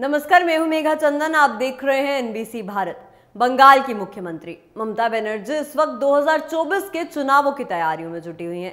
नमस्कार मैं हूं मेघा चंदन आप देख रहे हैं एनबीसी भारत बंगाल की मुख्यमंत्री ममता बनर्जी इस वक्त 2024 के चुनावों की तैयारियों में जुटी हुई हैं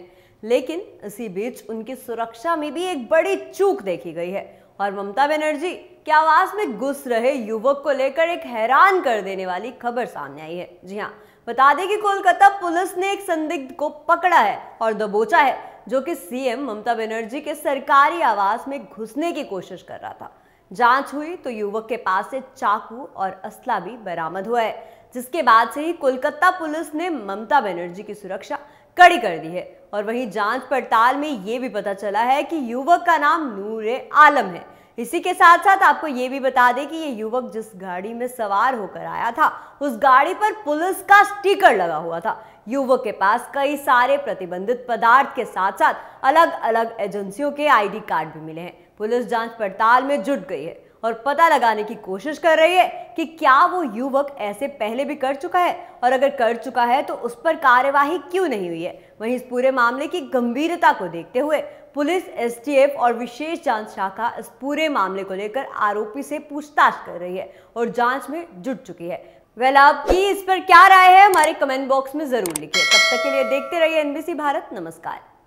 लेकिन इसी बीच उनकी सुरक्षा में भी एक बड़ी चूक देखी गई है और ममता बनर्जी के आवास में घुस रहे युवक को लेकर एक हैरान कर देने वाली खबर सामने आई है जी हाँ बता दें कि कोलकाता पुलिस ने एक संदिग्ध को पकड़ा है और दबोचा है जो कि सीएम ममता बनर्जी के सरकारी आवास में घुसने की कोशिश कर रहा था जांच हुई तो युवक के पास से चाकू और असला भी बरामद हुआ है जिसके बाद से ही कोलकाता पुलिस ने ममता बनर्जी की सुरक्षा कड़ी कर दी है और वहीं जांच पड़ताल में ये भी पता चला है कि युवक का नाम नूर आलम है इसी के साथ साथ आपको ये भी बता दें कि ये युवक जिस गाड़ी में सवार होकर आया था उस गाड़ी पर पुलिस का स्टिकर लगा हुआ था युवक के पास कई सारे प्रतिबंधित पदार्थ के साथ साथ अलग अलग एजेंसियों के आईडी कार्ड भी मिले हैं पुलिस जांच पड़ताल में जुट गई है और पता लगाने की कोशिश कर रही है कि क्या वो युवक ऐसे पहले भी कर चुका है और अगर कर चुका है तो उस पर कार्यवाही क्यों नहीं हुई है वहीं इस पूरे मामले की गंभीरता को देखते हुए पुलिस एसटीएफ और विशेष जांच शाखा इस पूरे मामले को लेकर आरोपी से पूछताछ कर रही है और जांच में जुट चुकी है वेल आपकी इस पर क्या राय है हमारे कमेंट बॉक्स में जरूर लिखिए तब तक के लिए देखते रहिए एनबीसी भारत नमस्कार